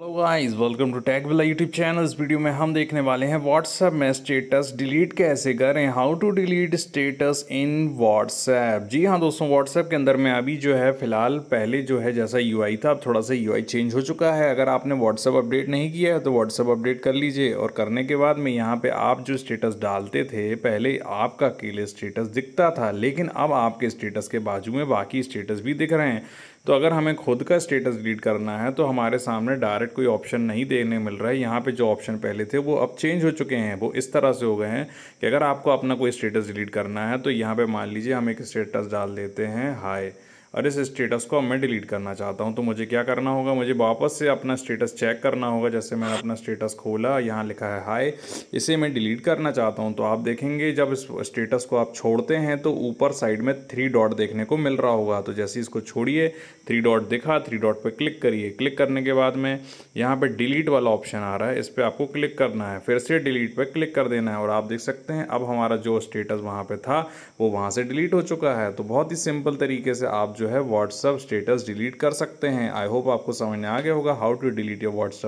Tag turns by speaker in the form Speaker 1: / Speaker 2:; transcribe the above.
Speaker 1: hello guys welcome to tag वाला YouTube channel इस video में हम देखने वाले हैं व्हाट्सएप में स्टेटस डिलीट कैसे करें how to delete status in WhatsApp जी हाँ दोस्तों व्हाट्सएप के अंदर में अभी जो है फिलहाल पहले जो है जैसा यूआई था अब थोड़ा सा यूआई चेंज हो चुका है अगर आपने व्हाट्सएप अपडेट नहीं किया है तो व्हाट्सएप अपडेट कर लीजिए और करने के बाद में यहाँ पर आप जो स्टेटस डालते थे पहले आपका अकेले स्टेटस दिखता था लेकिन अब आपके स्टेटस के बाजू में बाकी स्टेटस भी दिख रहे हैं तो अगर हमें खुद का स्टेटस डिलीट करना है तो हमारे सामने डायरेक्ट कोई ऑप्शन नहीं देने मिल रहा है यहाँ पे जो ऑप्शन पहले थे वो अब चेंज हो चुके हैं वो इस तरह से हो गए हैं कि अगर आपको अपना कोई स्टेटस डिलीट करना है तो यहाँ पर मान लीजिए हम एक स्टेटस डाल देते हैं हाई और इस स्टेटस को अब मैं डिलीट करना चाहता हूँ तो मुझे क्या करना होगा मुझे वापस से अपना स्टेटस चेक करना होगा जैसे मैंने अपना स्टेटस खोला यहाँ लिखा है हाय इसे मैं डिलीट करना चाहता हूँ तो आप देखेंगे जब इस स्टेटस को आप छोड़ते हैं तो ऊपर साइड में थ्री डॉट देखने को मिल रहा होगा तो जैसे इसको छोड़िए थ्री डॉट दिखा थ्री डॉट पर क्लिक करिए क्लिक करने के बाद में यहाँ पर डिलीट वाला ऑप्शन आ रहा है इस पर आपको क्लिक करना है फिर से डिलीट पर क्लिक कर देना है और आप देख सकते हैं अब हमारा जो स्टेटस वहाँ पर था वो वहाँ से डिलीट हो चुका है तो बहुत ही सिंपल तरीके से आप जो है व्हाट्सअप स्टेटस डिलीट कर सकते हैं आई होप आपको समझ में आ गया होगा how to delete your WhatsApp